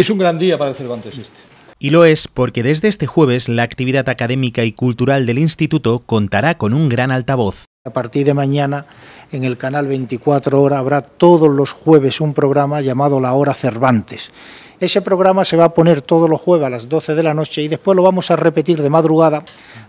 es un gran día para Cervantes este. Y lo es porque desde este jueves la actividad académica y cultural del instituto contará con un gran altavoz. A partir de mañana en el canal 24 horas habrá todos los jueves un programa llamado La Hora Cervantes. Ese programa se va a poner todos los jueves a las 12 de la noche y después lo vamos a repetir de madrugada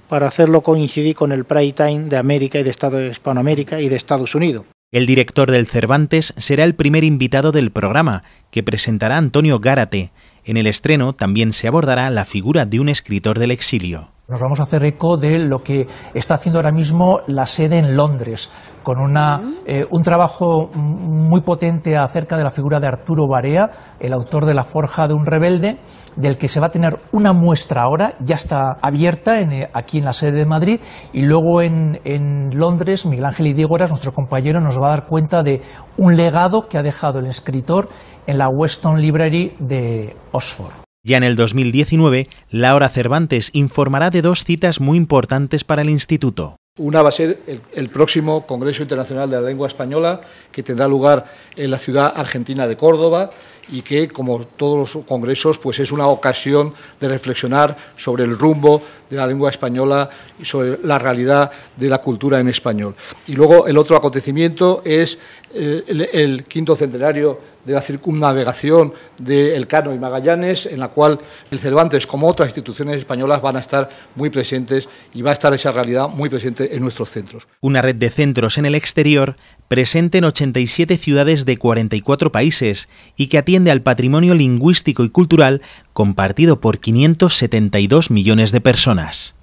para hacerlo coincidir con el prime time de América y de Estado de Hispanoamérica y de Estados Unidos. El director del Cervantes será el primer invitado del programa, que presentará Antonio Gárate. En el estreno también se abordará la figura de un escritor del exilio nos vamos a hacer eco de lo que está haciendo ahora mismo la sede en Londres, con una, mm. eh, un trabajo muy potente acerca de la figura de Arturo Barea, el autor de La Forja de un Rebelde, del que se va a tener una muestra ahora, ya está abierta eh, aquí en la sede de Madrid, y luego en, en Londres, Miguel Ángel Idígoras, nuestro compañero, nos va a dar cuenta de un legado que ha dejado el escritor en la Weston Library de Oxford. Ya en el 2019, Laura Cervantes informará de dos citas muy importantes para el Instituto. Una va a ser el, próximo Congreso Internacional de la Lengua Española, que tendrá lugar en la ciudad argentina de Córdoba y que, como todos los congresos, pues es una ocasión de reflexionar sobre el rumbo de la lengua española y sobre la realidad de la cultura en español. Y luego el otro acontecimiento es eh, el, el quinto centenario de la circunnavegación de Elcano y Magallanes, en la cual el Cervantes, como otras instituciones españolas, van a estar muy presentes y va a estar esa realidad muy presente en nuestros centros. Una red de centros en el exterior presente en 87 ciudades de 44 países y que atiende al patrimonio lingüístico y cultural compartido por 572 millones de personas.